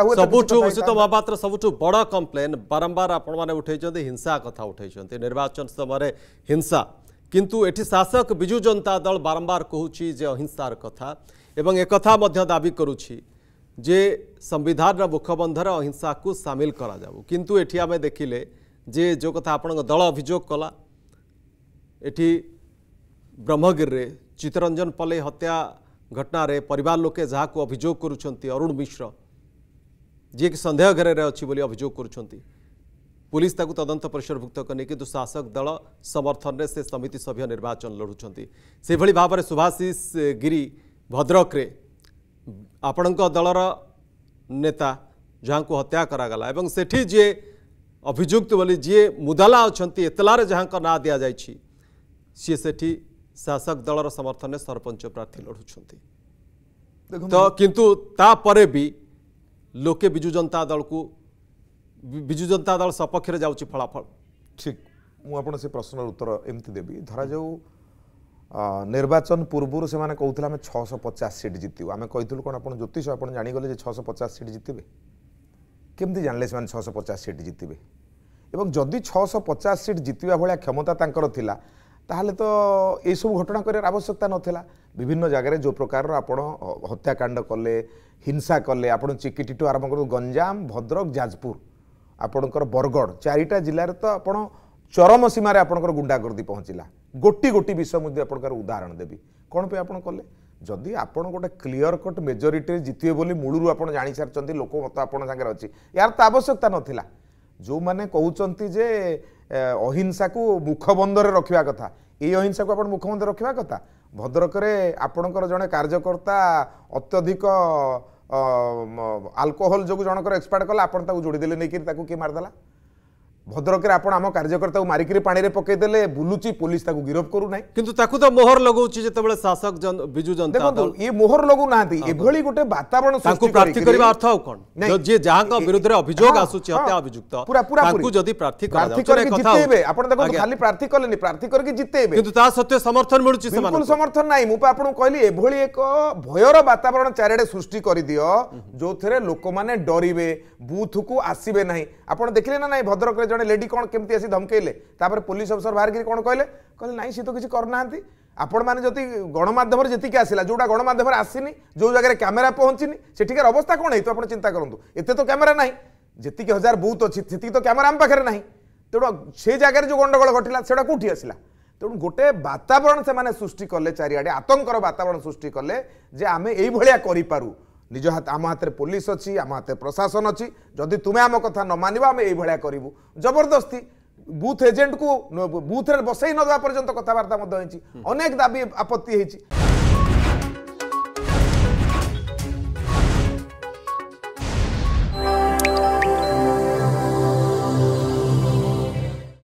सबुठ अच्छुत महापात्र सबुठ बड़ कम्प्लेन बारंबार आपने मैंने हिंसा कथ उठाई निर्वाचन समय हिंसा किंतु एटी शासक विजु जनता दल बारंबार कहूँ जे अहिंसार कथा एवं एक दावी करुच्ची जे संविधान मुखबंधर अहिंसा को सामिल करा आम देखिले जे जो कथा आप दल अभोग कला ब्रह्मगिरी चित्तरंजन पल्ल हत्या घटन लोके अभोग करुँच अरुण मिश्रा जीक सन्देह घेर अच्छी अभोग कर पुलिस ताकि तदंत परिसरभुक्त करनी कितु शासक दल समर्थन में से समिति सभ्य निर्वाचन लड़ुं से भाव में सुभाषिष गिरी भद्रक आपण दलर नेता जहाँ को हत्या करागला एवं अभिजुक्त बोली जी मुदाला अच्छा एतलार जहाँ ना दि जाए सी सेठी शासक दलर समर्थन में सरपंच प्रार्थी लड़ुंट तो कितु तापर भी ଲୋକେ ବିଜୁ ଜନତା ଦଳକୁ ବିଜୁ ଜନତା ଦଳ ସପକ୍ଷରେ ଯାଉଛି ଫଳାଫଳ ଠିକ୍ ମୁଁ ଆପଣ ସେ ପ୍ରଶ୍ନର ଉତ୍ତର ଏମିତି ଦେବି ଧରାଯାଉ ନିର୍ବାଚନ ପୂର୍ବରୁ ସେମାନେ କହୁଥିଲେ ଆମେ ଛଅଶହ ପଚାଶ ସିଟ୍ ଜିତିବୁ ଆମେ କହିଥିଲୁ କ'ଣ ଆପଣ ଜ୍ୟୋତିଷ ଆପଣ ଜାଣିଗଲେ ଯେ ଛଅଶହ ପଚାଶ ସିଟ୍ ଜିତିବେ କେମିତି ଜାଣିଲେ ସେମାନେ ଛଅଶହ ପଚାଶ ସିଟ୍ ଜିତିବେ ଏବଂ ଯଦି ଛଅଶହ ପଚାଶ ସିଟ୍ ଜିତିବା ଭଳିଆ କ୍ଷମତା ତାଙ୍କର ଥିଲା ତାହେଲେ ତ ଏଇସବୁ ଘଟଣା କରିବାର ଆବଶ୍ୟକତା ନଥିଲା ବିଭିନ୍ନ ଜାଗାରେ ଯେଉଁ ପ୍ରକାରର ଆପଣ ହତ୍ୟାକାଣ୍ଡ କଲେ ହିଂସା କଲେ ଆପଣ ଚିକିଟିଠୁ ଆରମ୍ଭ କରନ୍ତୁ ଗଞ୍ଜାମ ଭଦ୍ରକ ଯାଜପୁର ଆପଣଙ୍କର ବରଗଡ଼ ଚାରିଟା ଜିଲ୍ଲାରେ ତ ଆପଣ ଚରମ ସୀମାରେ ଆପଣଙ୍କର ଗୁଣ୍ଡାଗର୍ଦ୍ଦି ପହଞ୍ଚିଲା ଗୋଟି ଗୋଟି ବିଷୟ ମୁଁ ଯଦି ଆପଣଙ୍କର ଉଦାହରଣ ଦେବି କ'ଣ ପାଇଁ ଆପଣ କଲେ ଯଦି ଆପଣ ଗୋଟେ କ୍ଲିଅର କଟ୍ ମେଜରିଟିରେ ଜିତିବେ ବୋଲି ମୂଳରୁ ଆପଣ ଜାଣିସାରିଛନ୍ତି ଲୋକ ମତ ଆପଣଙ୍କ ସାଙ୍ଗରେ ଅଛି ୟାର ତ ଆବଶ୍ୟକତା ନଥିଲା ଯେଉଁମାନେ କହୁଛନ୍ତି ଯେ ଅହିଂସାକୁ ମୁଖବନ୍ଧରେ ରଖିବା କଥା ଏଇ ଅହିଂସାକୁ ଆପଣ ମୁଖବନ୍ଧରେ ରଖିବା କଥା ଭଦ୍ରକରେ ଆପଣଙ୍କର ଜଣେ କାର୍ଯ୍ୟକର୍ତ୍ତା ଅତ୍ୟଧିକ ଆଲକୋହଲ ଯୋଗୁଁ ଜଣଙ୍କର ଏକ୍ସପାୟାର୍ଡ କଲା ଆପଣ ତାକୁ ଯୋଡ଼ିଦେଲେ ନେଇକିରି ତାକୁ କିଏ ମାରିଦେଲା ଭଦ୍ରକରେ ଆପଣ ଆମ କାର୍ଯ୍ୟକର୍ତ୍ତାକୁ ମାରିକିରି ପାଣିରେ ପକାଇଦେଲେ ବୁଲୁଛି ପୋଲିସ ତାକୁ ଗିରଫ କରୁନାହିଁ କିନ୍ତୁ ତାକୁ ତ ମୋହର ଲଗାଉଛି ଯେତେବେଳେ ଶାସକ ବିଜୁ ଜନତା ଦେଖନ୍ତୁ ଇଏ ମୋହର ଲଗାଉନାହାନ୍ତି ଏଭଳି ଗୋଟେ ବାତାବରଣ ତାଙ୍କୁ ପ୍ରାର୍ଥୀ କରିବା ଅର୍ଥ ଆଉ କ'ଣ ଯିଏ ଯାହାଙ୍କ ବିରୁଦ୍ଧରେ ଅଭିଯୋଗ ଆସୁଛି ହତ୍ୟା ଅଭିଯୁକ୍ତ ତାଙ୍କୁ ଯଦି ପ୍ରାର୍ଥୀ ପ୍ରାର୍ଥୀ କରିକି ଜିତେଇବେ ଆପଣ ଦେଖନ୍ତୁ ଖାଲି ପ୍ରାର୍ଥୀ କଲେନି ପ୍ରାର୍ଥୀ କରିକି ଜିତେଇବେ କିନ୍ତୁ ତା ସତ୍ତ୍ୱେ ସମର୍ଥନ ମିଳୁଛି ସେମାନଙ୍କୁ ସମର୍ଥନ ନାହିଁ ମୁଁ ଆପଣଙ୍କୁ କହିଲି ଏଭଳି ଏକ ଭୟର ବାତାବରଣ ଚାରିଆଡ଼େ ସୃଷ୍ଟି କରିଦିଅ ଯୋଉଥିରେ ଲୋକମାନେ ଡରିବେ ବୁଥକୁ ଆସିବେ ନାହିଁ ଆପଣ ଦେଖିଲେ ନା ନାହିଁ ଭଦ୍ରକରେ জনে ଲେଡି କ'ଣ କେମିତି ଆସି ଧମକେଇଲେ ତାପରେ ପୋଲିସ ଅଫିସର ବାହାରିକି କ'ଣ କହିଲେ କହିଲେ ନାଇଁ ସିଏ ତ କିଛି କରୁନାହାନ୍ତି ଆପଣମାନେ ଯଦି ଗଣମାଧ୍ୟମରେ ଯେତିକି ଆସିଲା ଯେଉଁଟା ଗଣମାଧ୍ୟମରେ ଆସିନି ଯେଉଁ ଜାଗାରେ କ୍ୟାମେରା ପହଞ୍ଚିନି ସେଠିକାର ଅବସ୍ଥା କ'ଣ ହେଇଥିବ ଆପଣ ଚିନ୍ତା କରନ୍ତୁ ଏତେ ତ କ୍ୟାମେରା ନାହିଁ ଯେତିକି ହଜାର ବହୁତ ଅଛି ସେତିକି ତ କ୍ୟାମେରା ଆମ ପାଖରେ ନାହିଁ ତେଣୁ ସେ ଜାଗାରେ ଯେଉଁ ଗଣ୍ଡଗୋଳ ଘଟିଲା ସେଟା କେଉଁଠି ଆସିଲା ତେଣୁ ଗୋଟେ ବାତାବରଣ ସେମାନେ ସୃଷ୍ଟି କଲେ ଚାରିଆଡ଼େ ଆତଙ୍କର ବାତାବରଣ ସୃଷ୍ଟି କଲେ ଯେ ଆମେ ଏଇଭଳିଆ କରିପାରୁ ନିଜ ହାତ ଆମ ହାତରେ ପୋଲିସ ଅଛି ଆମ ହାତରେ ପ୍ରଶାସନ ଅଛି ଯଦି ତୁମେ ଆମ କଥା ନ ମାନିବ ଆମେ ଏଇଭଳିଆ କରିବୁ ଜବରଦସ୍ତି ବୁଥ ଏଜେଣ୍ଟକୁ ବୁଥରେ ବସେଇ ନ ଦେବା ପର୍ଯ୍ୟନ୍ତ କଥାବାର୍ତ୍ତା ମଧ୍ୟ ହେଇଛି ଅନେକ ଦାବି ଆପତ୍ତି ହେଇଛି